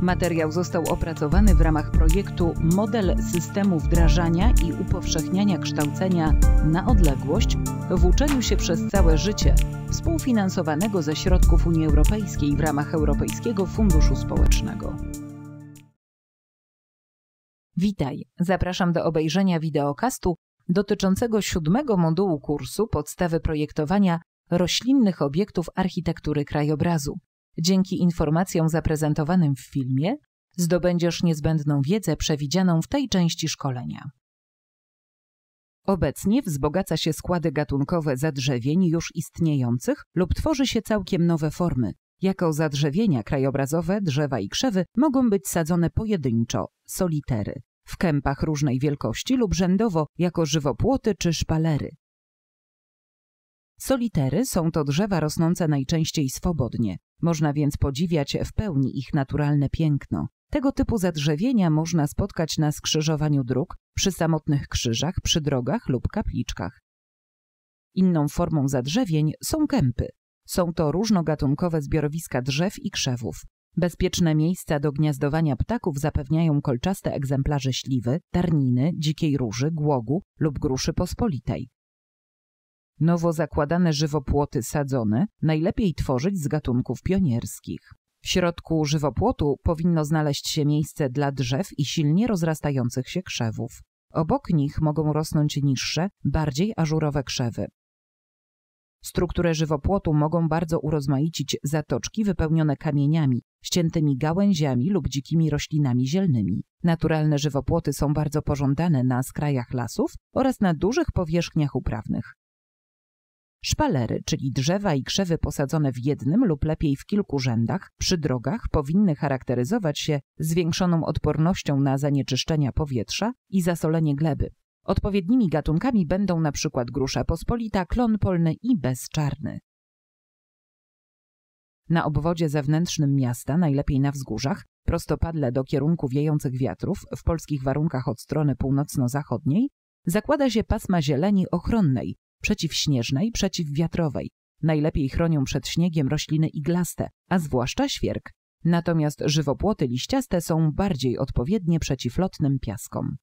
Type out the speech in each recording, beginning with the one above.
Materiał został opracowany w ramach projektu Model systemu wdrażania i upowszechniania kształcenia na odległość w uczeniu się przez całe życie, współfinansowanego ze środków Unii Europejskiej w ramach Europejskiego Funduszu Społecznego. Witaj, zapraszam do obejrzenia wideokastu dotyczącego siódmego modułu kursu Podstawy projektowania roślinnych obiektów architektury krajobrazu. Dzięki informacjom zaprezentowanym w filmie zdobędziesz niezbędną wiedzę przewidzianą w tej części szkolenia. Obecnie wzbogaca się składy gatunkowe zadrzewień już istniejących lub tworzy się całkiem nowe formy. Jako zadrzewienia krajobrazowe, drzewa i krzewy mogą być sadzone pojedynczo, solitery, w kępach różnej wielkości lub rzędowo jako żywopłoty czy szpalery. Solitery są to drzewa rosnące najczęściej swobodnie, można więc podziwiać w pełni ich naturalne piękno. Tego typu zadrzewienia można spotkać na skrzyżowaniu dróg, przy samotnych krzyżach, przy drogach lub kapliczkach. Inną formą zadrzewień są kępy. Są to różnogatunkowe zbiorowiska drzew i krzewów. Bezpieczne miejsca do gniazdowania ptaków zapewniają kolczaste egzemplarze śliwy, tarniny, dzikiej róży, głogu lub gruszy pospolitej. Nowo zakładane żywopłoty sadzone najlepiej tworzyć z gatunków pionierskich. W środku żywopłotu powinno znaleźć się miejsce dla drzew i silnie rozrastających się krzewów. Obok nich mogą rosnąć niższe, bardziej ażurowe krzewy. Strukturę żywopłotu mogą bardzo urozmaicić zatoczki wypełnione kamieniami, ściętymi gałęziami lub dzikimi roślinami zielnymi. Naturalne żywopłoty są bardzo pożądane na skrajach lasów oraz na dużych powierzchniach uprawnych. Szpalery, czyli drzewa i krzewy posadzone w jednym lub lepiej w kilku rzędach przy drogach, powinny charakteryzować się zwiększoną odpornością na zanieczyszczenia powietrza i zasolenie gleby. Odpowiednimi gatunkami będą na przykład grusza pospolita, klon polny i bezczarny. Na obwodzie zewnętrznym miasta, najlepiej na wzgórzach, prostopadle do kierunku wiejących wiatrów, w polskich warunkach od strony północno-zachodniej, zakłada się pasma zieleni ochronnej, przeciwśnieżnej, przeciwwiatrowej. Najlepiej chronią przed śniegiem rośliny iglaste, a zwłaszcza świerk. Natomiast żywopłoty liściaste są bardziej odpowiednie przeciwlotnym piaskom.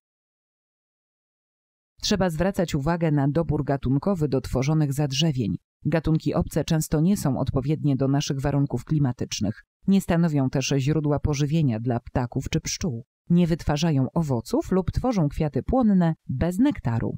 Trzeba zwracać uwagę na dobór gatunkowy do tworzonych zadrzewień. Gatunki obce często nie są odpowiednie do naszych warunków klimatycznych. Nie stanowią też źródła pożywienia dla ptaków czy pszczół. Nie wytwarzają owoców lub tworzą kwiaty płonne bez nektaru.